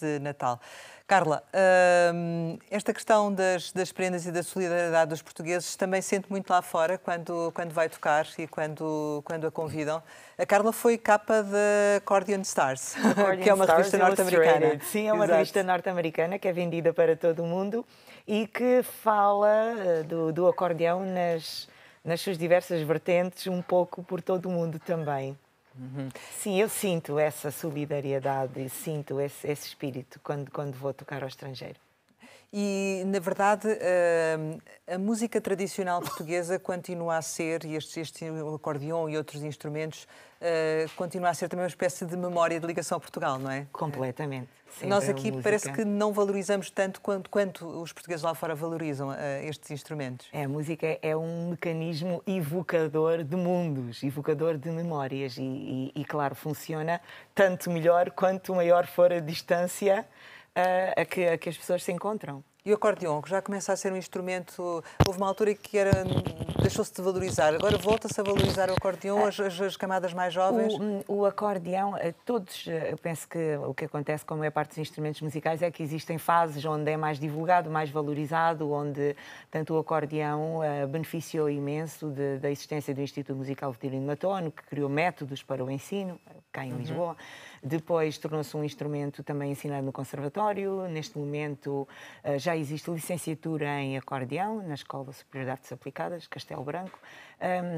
de Natal. Carla, hum, esta questão das, das, prendas e da solidariedade dos portugueses também sente muito lá fora quando, quando vai tocar e quando, quando a convidam. A Carla foi capa da Accordion Stars, Accordion que é uma Stars revista norte-americana. Sim, é uma Exato. revista norte-americana que é vendida para todo o mundo e que fala eh, do, do acordeão nas, nas suas diversas vertentes, um pouco por todo o mundo também. Sim, eu sinto essa solidariedade, sinto esse, esse espírito quando, quando vou tocar ao estrangeiro. E, na verdade, a, eh, a música tradicional portuguesa continua a ser, e este, este acordeão e outros instrumentos, uh, continua a ser também uma espécie de memória de ligação a Portugal, não é? Completamente. Eh, Sempre Nós aqui parece que não valorizamos tanto quanto, quanto os portugueses lá fora valorizam uh, estes instrumentos. É, a música é um mecanismo evocador de mundos, evocador de memórias e, e, e claro, funciona tanto melhor quanto maior for a distância a, a, que, a que as pessoas se encontram. E o acordeon, que já começa a ser um instrumento. Houve uma altura que era deixou-se de valorizar, agora volta-se a valorizar o acordeon, as, as, camadas mais jovens? O, hum, o eh, todos, eh, eu penso que o que acontece, como é parte dos instrumentos musicais, é que existem fases onde é mais divulgado, mais valorizado, onde tanto o acordeão uh, beneficiou imenso de, da existência do Instituto Musical Vitorino Matono, que criou métodos para o ensino, cá em uhum. Lisboa. Depois tornou-se um instrumento também ensinado no Conservatório. Neste momento eh, já existe licenciatura em acordeão na Escola Superior de Artes Aplicadas, Castelo Branco.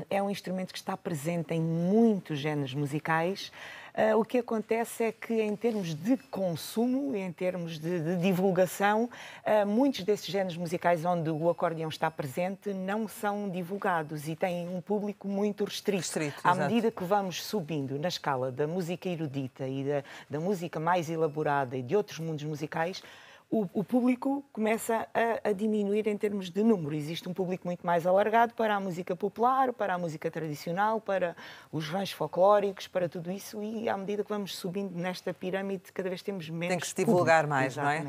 É um instrumento que está presente em muitos géneros musicais. Uh, o que acontece é que, em termos de consumo, em termos de, de divulgação, uh, muitos desses géneros musicais onde o acordeão está presente não são divulgados e têm um público muito restrito. restrito à exato. medida que vamos subindo na escala da música erudita e da, da música mais elaborada e de outros mundos musicais, o, o público começa a, a, diminuir em termos de número. Existe um público muito mais alargado para a música popular, para a música tradicional, para os ranchos folclóricos, para tudo isso, e à medida que vamos subindo nesta pirâmide, cada vez temos menos. Tem que se divulgar público. mais, Exatamente. não é?